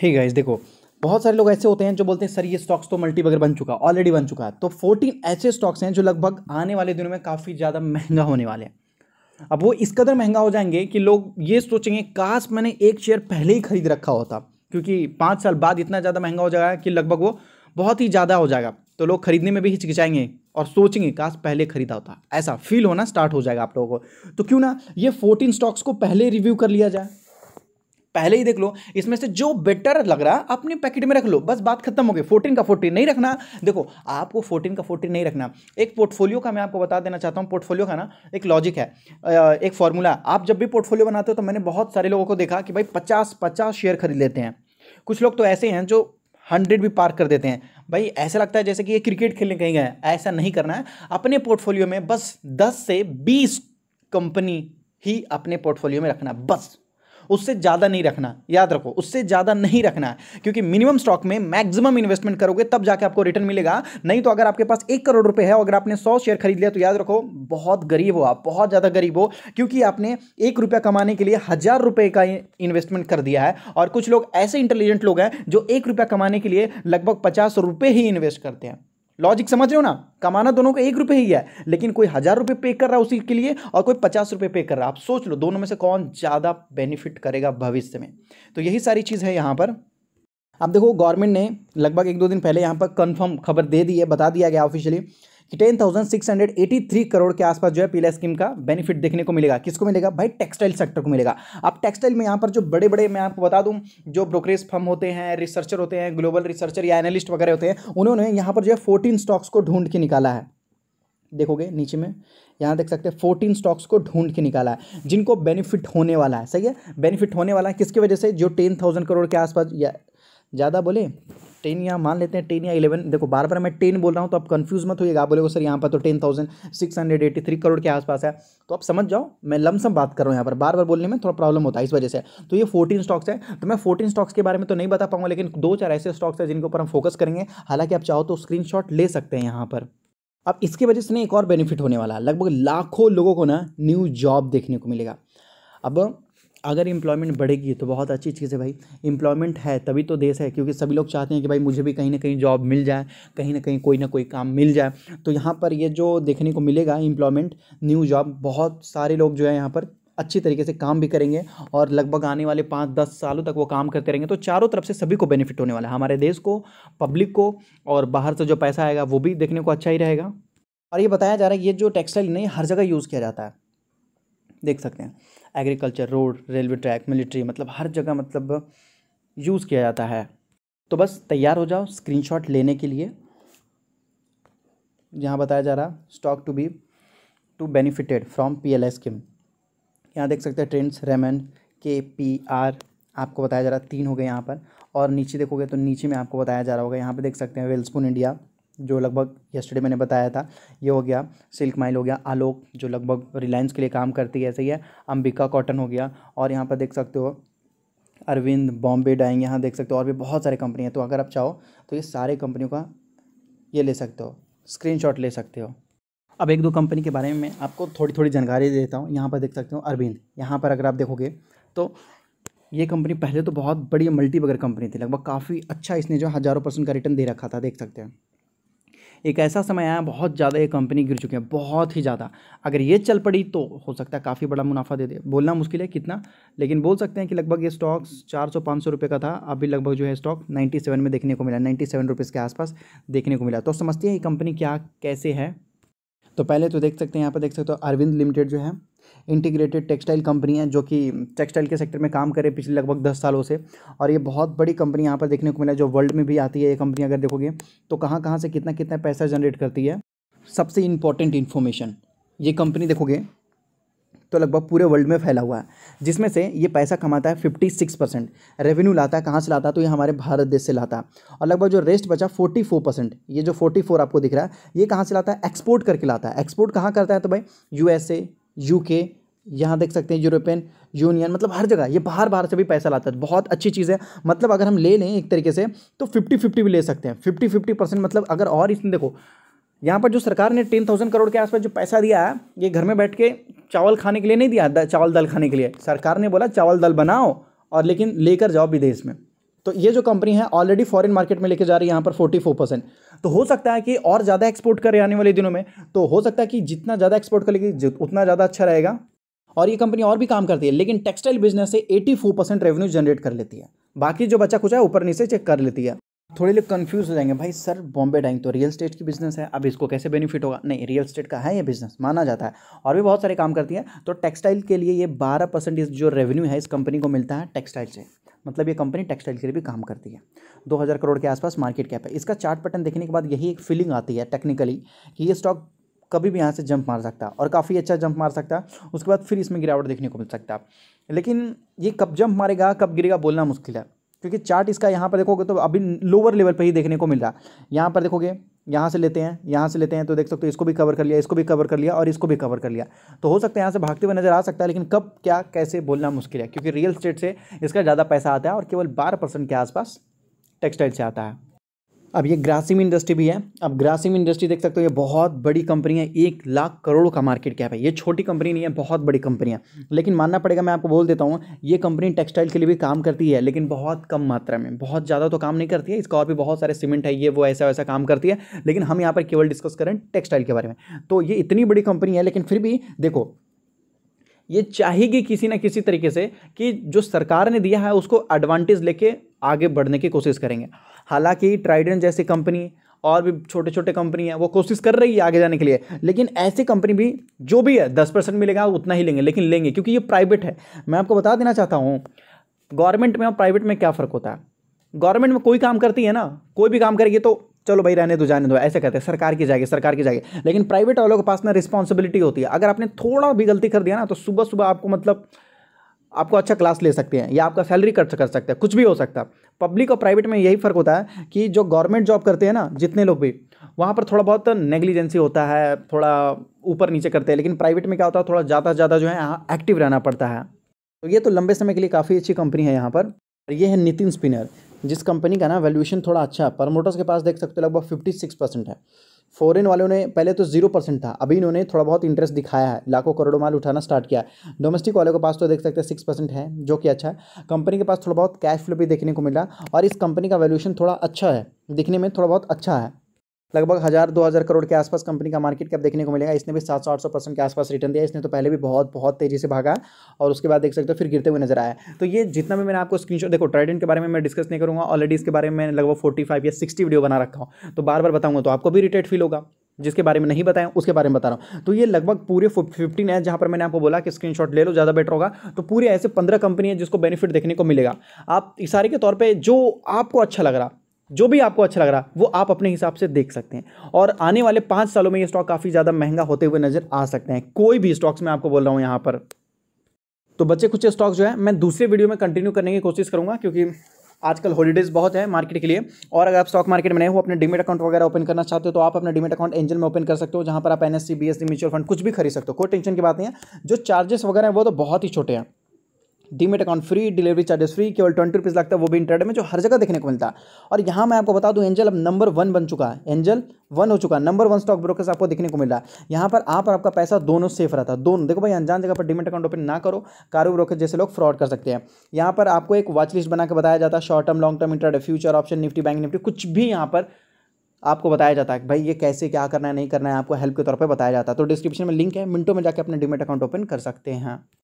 hey guys देखो बहुत सारे लोग ऐसे होते हैं जो बोलते हैं सर ये स्टॉक्स तो मल्टी बगर बन चुका ऑलरेडी बन चुका है तो फोर्टीन ऐसे स्टॉक्स हैं जो लगभग आने वाले दिनों में काफ़ी ज़्यादा महंगा होने वाले हैं अब वो इस कदर महंगा हो जाएंगे कि लोग ये सोचेंगे काश मैंने एक शेयर पहले ही खरीद रखा होता क्योंकि पाँच साल बाद इतना ज़्यादा महंगा हो जाएगा कि लगभग वो बहुत ही ज़्यादा हो जाएगा तो लोग खरीदने में भी हिचकिचाएंगे और सोचेंगे काश पहले खरीदा होता ऐसा फील होना स्टार्ट हो जाएगा आप लोगों को तो क्यों ना ये फोर्टीन स्टॉक्स को पहले रिव्यू कर लिया जाए पहले ही देख लो इसमें से जो बेटर लग रहा अपने पैकेट में रख लो बस बात खत्म हो गई फोर्टीन का फोर्टीन नहीं रखना देखो आपको फोर्टीन का फोर्टीन नहीं रखना एक पोर्टफोलियो का मैं आपको बता देना चाहता हूँ पोर्टफोलियो का ना एक लॉजिक है एक फॉर्मूला आप जब भी पोर्टफोलियो बनाते हो तो मैंने बहुत सारे लोगों को देखा कि भाई पचास पचास शेयर खरीद लेते हैं कुछ लोग तो ऐसे हैं जो हंड्रेड भी पार कर देते हैं भाई ऐसा लगता है जैसे कि ये क्रिकेट खेलने कहीं गए ऐसा नहीं करना है अपने पोर्टफोलियो में बस दस से बीस कंपनी ही अपने पोर्टफोलियो में रखना बस उससे ज़्यादा नहीं रखना याद रखो उससे ज़्यादा नहीं रखना है क्योंकि मिनिमम स्टॉक में मैक्सिमम इन्वेस्टमेंट करोगे तब जाके आपको रिटर्न मिलेगा नहीं तो अगर आपके पास एक करोड़ रुपये है अगर आपने सौ शेयर खरीद लिया तो याद रखो बहुत गरीब हो आप बहुत ज़्यादा गरीब हो क्योंकि आपने एक रुपया कमाने के लिए हज़ार रुपये का इन्वेस्टमेंट कर दिया है और कुछ लोग ऐसे इंटेलिजेंट लोग हैं जो एक रुपया कमाने के लिए लगभग पचास रुपए ही इन्वेस्ट करते हैं लॉजिक समझ रहे हो ना कमाना दोनों को एक रुपये ही है लेकिन कोई हज़ार रुपये पे कर रहा है उसी के लिए और कोई पचास रुपये पे कर रहा है आप सोच लो दोनों में से कौन ज़्यादा बेनिफिट करेगा भविष्य में तो यही सारी चीज़ है यहाँ पर अब देखो गवर्नमेंट ने लगभग एक दो दिन पहले यहाँ पर कंफर्म खबर दे दी है बता दिया गया ऑफिशियली कि ten thousand six hundred eighty three crore के आसपास जो है पीला स्कीम का बेनिफिट देखने को मिलेगा किसको मिलेगा भाई टेक्सटाइल सेक्टर को मिलेगा अब टेक्सटाइल में यहाँ पर जो बड़े बड़े मैं आपको बता दूँ जो ब्रोकरेज फर्म होते हैं रिसर्चर होते हैं ग्लोबल रिसर्चर या एनालिस्ट वगैरह होते हैं उन्होंने यहाँ पर जो है फोर्टीन स्टॉक्स को ढूंढ के निकाला है देखोगे नीचे में यहाँ देख सकते हैं फोर्टीन स्टॉक्स को ढूंढ के निकाला है जिनको बेनिफिट होने वाला है सही है बेनिफिट होने वाला है किसकी वजह से जो टेन थाउजेंड करोड़ के आसपास या ज़्यादा बोले टेन या मान लेते हैं टेन या इलेवन देखो बार बार मैं टेन बोल रहा हूँ तो आप कंफ्यूज मत होइएगा बोलेगा सर यहाँ पर तो ten thousand six hundred eighty three crore के आसपास है तो आप समझ जाओ मैं लमसम बात कर रहा हूँ यहाँ पर बार बार बोलने में थोड़ा प्रॉब्लम होता है इस वजह से तो ये फोर्टीन स्टॉक्स है तो मैं फोर्टीन स्टॉक्स के बारे में तो नहीं बता पाऊंगा लेकिन दो चार ऐसे स्टॉक्स हैं जिनके ऊपर हम फोकस करेंगे हालांकि आप चाहो तो स्क्रीन ले सकते हैं यहाँ पर अब इसकी वजह से ना एक और बेनिफिट होने वाला है लगभग लाखों लोगों को ना न्यू जॉब देखने को मिलेगा अब अगर इम्प्लॉयमेंट बढ़ेगी तो बहुत अच्छी चीज़ है भाई इम्प्लॉयमेंट है तभी तो देश है क्योंकि सभी लोग चाहते हैं कि भाई मुझे भी कहीं ना कहीं जॉब मिल जाए कहीं ना कहीं कोई ना कोई काम मिल जाए तो यहाँ पर ये जो देखने को मिलेगा इम्प्लॉयमेंट न्यू जॉब बहुत सारे लोग जो है यहाँ पर अच्छी तरीके से काम भी करेंगे और लगभग आने वाले पाँच दस सालों तक वो काम करते रहेंगे तो चारों तरफ से सभी को बेनिफिट होने वाला है हमारे देश को पब्लिक को और बाहर से जो पैसा आएगा वो भी देखने को अच्छा ही रहेगा और ये बताया जा रहा है ये जो टेक्सटाइल नहीं हर जगह यूज़ किया जाता है देख सकते हैं agriculture road railway track military मतलब हर जगह मतलब यूज़ किया जाता है तो बस तैयार हो जाओ स्क्रीनशॉट लेने के लिए यहाँ बताया जा रहा stock to be to benefited from P L scheme यहाँ देख सकते हैं ट्रेंड्स रेमन के पी आर आपको बताया जा रहा तीन हो गए यहाँ पर और नीचे देखोगे तो नीचे में आपको बताया जा रहा होगा यहाँ पे देख सकते हैं वेल्सपून इंडिया जो लगभग येस्टरडे मैंने बताया था ये हो गया सिल्क माइल हो गया आलोक जो लगभग रिलायंस के लिए काम करती है ऐसे ही है अंबिका कॉटन हो गया और यहाँ पर देख सकते हो अरविंद बॉम्बे डाइंग यहाँ देख सकते हो और भी बहुत सारे कंपनी हैं तो अगर आप चाहो तो ये सारे कंपनियों का ये ले सकते हो स्क्रीनशॉट ले सकते हो अब एक दो कंपनी के बारे में मैं आपको थोड़ी थोड़ी जानकारी देता हूँ यहाँ पर देख सकते हो अरविंद यहाँ पर अगर आप देखोगे तो ये कंपनी पहले तो बहुत बड़ी मल्टी बगर कंपनी थी लगभग काफ़ी अच्छा इसने जो हज़ारों परसेंट का रिटर्न दे रखा था देख सकते हैं एक ऐसा समय आया बहुत ज़्यादा ये कंपनी गिर चुकी है बहुत ही ज़्यादा अगर ये चल पड़ी तो हो सकता है काफ़ी बड़ा मुनाफा दे दे बोलना मुश्किल है कितना लेकिन बोल सकते हैं कि लगभग ये स्टॉक्स चार सौ पाँच सौ रुपये का था अभी लगभग जो है स्टॉक नाइन्टी सेवन में देखने को मिला नाइन्टी सेवन रुपीज़ के आसपास देखने को मिला तो समझते हैं ये कंपनी क्या कैसे है तो पहले तो देख सकते हैं यहाँ पर देख सकते हो अरविंद लिमिटेड जो है इंटीग्रेटेड टेक्सटाइल कंपनी है जो कि टेक्सटाइल के सेक्टर में काम करे पिछले लगभग दस सालों से और ये बहुत बड़ी कंपनी यहाँ पर देखने को मिला जो वर्ल्ड में भी आती है ये कंपनी अगर देखोगे तो कहाँ कहाँ से कितना कितना पैसा जनरेट करती है सबसे इंपॉर्टेंट इन्फॉर्मेशन ये कंपनी देखोगे तो लगभग पूरे वर्ल्ड में फैला हुआ है जिसमें से ये पैसा कमाता है 56 परसेंट रेवेन्यू लाता है कहाँ से लाता है तो ये हमारे भारत देश से लाता है और लगभग जो रेस्ट बचा 44 परसेंट ये जो 44 आपको दिख रहा है ये कहाँ से लाता है एक्सपोर्ट करके लाता है एक्सपोर्ट कहाँ करता है तो भाई यूएसए यूके यहाँ देख सकते हैं यूरोपियन यूनियन मतलब हर जगह ये बाहर बाहर से भी पैसा लाता है बहुत अच्छी चीज़ है मतलब अगर हम ले लें एक तरीके से तो फिफ्टी फिफ्टी भी ले सकते हैं फिफ्टी फिफ्टी परसेंट मतलब अगर और इसमें देखो यहाँ पर जो सरकार ने टेन थाउजेंड करोड़ के आसपास जो पैसा दिया है ये घर में बैठ के चावल खाने के लिए नहीं दिया चावल दाल खाने के लिए सरकार ने बोला चावल दाल बनाओ और लेकिन लेकर जाओ विदेश में तो ये जो कंपनी है ऑलरेडी फॉरेन मार्केट में लेके जा रही है यहाँ पर फोर्टी फोर परसेंट तो हो सकता है कि और ज़्यादा एक्सपोर्ट करे आने वाले दिनों में तो हो सकता है कि जितना ज़्यादा एक्सपोर्ट करेगी उतना ज़्यादा अच्छा रहेगा और ये कंपनी और भी काम करती है लेकिन टेक्सटाइल बिजनेस से फोर परसेंट रेवेन्यू जनरेट कर लेती है बाकी जो बच्चा कुछ है ऊपर नीचे चेक कर लेती है थोड़े लोग कन्फ्यूज हो जाएंगे भाई सर बॉम्बे डाइंग तो रियल स्टेट की बिजनेस है अब इसको कैसे बेनिफिट होगा नहीं रियल स्टेट का है ये बिजनेस माना जाता है और भी बहुत सारे काम करती है तो टेक्सटाइल के लिए ये बारह परसेंट जो रेवेन्यू है इस कंपनी को मिलता है टेक्सटाइल से मतलब ये कंपनी टेक्सटाइल के लिए भी काम करती है 2000 करोड़ के आसपास मार्केट कैप है इसका चार्ट पैटर्न देखने के बाद यही एक फीलिंग आती है टेक्निकली कि ये स्टॉक कभी भी यहाँ से जंप मार सकता है और काफ़ी अच्छा जंप मार सकता है उसके बाद फिर इसमें गिरावट देखने को मिल सकता है लेकिन ये कब जंप मारेगा कब गिरेगा बोलना मुश्किल है क्योंकि चार्ट इसका यहाँ पर देखोगे तो अभी लोअर लेवल पर ही देखने को मिल रहा है यहाँ पर देखोगे यहाँ से लेते हैं यहाँ से लेते हैं तो देख सकते हो इसको भी कवर कर लिया इसको भी कवर कर लिया और इसको भी कवर कर लिया तो हो सकता है यहाँ से भागते हुए नजर आ सकता है लेकिन कब क्या कैसे बोलना मुश्किल है क्योंकि रियल स्टेट से इसका ज़्यादा पैसा आता है और केवल बारह परसेंट के आसपास टेक्सटाइल से आता है अब ये ग्रासिम इंडस्ट्री भी है अब ग्रासिम इंडस्ट्री देख सकते हो ये बहुत बड़ी कंपनी है एक लाख करोड़ का मार्केट कैप है ये छोटी कंपनी नहीं है बहुत बड़ी कंपनी है लेकिन मानना पड़ेगा मैं आपको बोल देता हूँ ये कंपनी टेक्सटाइल के लिए भी काम करती है लेकिन बहुत कम मात्रा में बहुत ज़्यादा तो काम नहीं करती है इसका और भी बहुत सारे सीमेंट है ये वो ऐसा वैसा काम करती है लेकिन हम यहाँ पर केवल डिस्कस करें टेक्सटाइल के बारे में तो ये इतनी बड़ी कंपनी है लेकिन फिर भी देखो ये चाहेगी किसी ना किसी तरीके से कि जो सरकार ने दिया है उसको एडवांटेज लेके आगे बढ़ने की कोशिश करेंगे हालांकि ट्राइडेंट जैसी कंपनी और भी छोटे छोटे कंपनी है वो कोशिश कर रही है आगे जाने के लिए लेकिन ऐसी कंपनी भी जो भी है दस परसेंट मिलेगा उतना ही लेंगे लेकिन लेंगे क्योंकि ये प्राइवेट है मैं आपको बता देना चाहता हूँ गवर्नमेंट में और प्राइवेट में क्या फ़र्क होता है गवर्नमेंट में कोई काम करती है ना कोई भी काम करेगी तो चलो भाई रहने दो जाने दो ऐसे कहते हैं सरकार की जाएगी सरकार की जाएगी लेकिन प्राइवेट वालों के पास ना रिस्पॉन्सिबिलिटी होती है अगर आपने थोड़ा भी गलती कर दिया ना तो सुबह सुबह आपको मतलब आपको अच्छा क्लास ले सकते हैं या आपका सैलरी कट कर सकते हैं कुछ भी हो सकता है पब्लिक और प्राइवेट में यही फ़र्क होता है कि जो गवर्नमेंट जॉब करते हैं ना जितने लोग भी वहाँ पर थोड़ा बहुत नेग्लिजेंसी होता है थोड़ा ऊपर नीचे करते हैं लेकिन प्राइवेट में क्या होता है थोड़ा ज़्यादा से ज़्यादा जो है यहाँ एक्टिव रहना पड़ता है तो ये तो लंबे समय के लिए काफ़ी अच्छी कंपनी है यहाँ पर ये है नितिन स्पिनर जिस कंपनी का ना वैल्यूएशन थोड़ा अच्छा है प्रमोटर्स के पास देख सकते हो लगभग फिफ्टी सिक्स परसेंट है फॉरेन वालों ने पहले तो जीरो परसेंट था अभी इन्होंने थोड़ा बहुत इंटरेस्ट दिखाया है लाखों करोड़ों माल उठाना स्टार्ट किया डोमेस्टिक वालों के पास तो देख सकते हैं सिक्स परसेंट है जो कि अच्छा है कंपनी के पास थोड़ा बहुत कैश फ्लो भी देखने को मिला और इस कंपनी का वैल्यूएशन थोड़ा अच्छा है दिखने में थोड़ा बहुत अच्छा है लगभग हज़ार दो हज़ार करोड़ के आसपास कंपनी का मार्केट कैप देखने को मिलेगा इसने भी सात सौ आठ सौ परसेंट के आसपास रिटर्न दिया इसने तो पहले भी बहुत बहुत तेज़ी से भागा और उसके बाद देख सकते हो फिर गिरते हुए नजर आया तो ये जितना भी मैंने आपको स्क्रीनशॉट देखो ट्राइडेंट के बारे में मैं डिस्कस नहीं करूँगा ऑलरेडी इसके बारे में लगभग फोर्टी फाइव या सिक्सटी वीडियो बना रखा हूँ तो बार बार बताऊँगा तो आपको भी रिटेट फील होगा जिसके बारे में नहीं बताया उसके बारे में बता रहा हूँ तो ये लगभग पूरे फिफ्टीन है जहाँ पर मैंने आपको बोला कि स्क्रीनशॉट ले लो ज़्यादा बेटर होगा तो पूरे ऐसे पंद्रह कंपनी है जिसको बेनिफिट देखने को मिलेगा आप इशारे के तौर पर जो आपको अच्छा लग रहा जो भी आपको अच्छा लग रहा वो आप अपने हिसाब से देख सकते हैं और आने वाले पाँच सालों में ये स्टॉक काफ़ी ज़्यादा महंगा होते हुए नज़र आ सकते हैं कोई भी स्टॉक्स मैं आपको बोल रहा हूँ यहाँ पर तो बच्चे कुछ स्टॉक जो है मैं दूसरे वीडियो में कंटिन्यू करने की कोशिश करूँगा क्योंकि आजकल हॉलीडेज बहुत है मार्केट के लिए और अगर आप स्टॉक मार्केट में नए हो अपने डिमेट अकाउंट वगैरह ओपन करना चाहते हो तो आप अपने डिमेट अकाउंट एंजल में ओपन कर सकते हो जहाँ पर आप एन एस म्यूचुअल फंड कुछ भी खरीद सकते हो कोई टेंशन की बात नहीं है जो चार्जेस वगैरह हैं वो तो बहुत ही छोटे हैं demat account free delivery charges free केवल ट्वेंटी रुपीज़ लगता है वो भी इंटरनेट में जो हर जगह देखने को मिलता है और यहाँ मैं आपको बता दूँ एंजल अब नंबर वन बन चुका है एंजल वन हो चुका है नंबर वन स्टॉक ब्रोकर आपको देखने को मिल रहा है यहाँ पर आप और आपका पैसा दोनों सेफ रहता है दोनों देखो भाई अनजान जगह पर डीमेट अकाउंट ओपन ना करो कारो ब्रोकर जैसे लोग फ्रॉड कर सकते हैं यहाँ पर आपको एक वॉच लिस्ट बना के बताया जाता है short term long term internet future option Nifty bank Nifty कुछ भी यहाँ पर आपको बताया जाता है भाई ये कैसे क्या करना है नहीं करना है आपको हेल्प के तौर पर बताया जाता है तो डिस्क्रिप्शन में लिंक है मिनटों में जाकर अपने डीमेट अकाउंट ओपन कर सकते हैं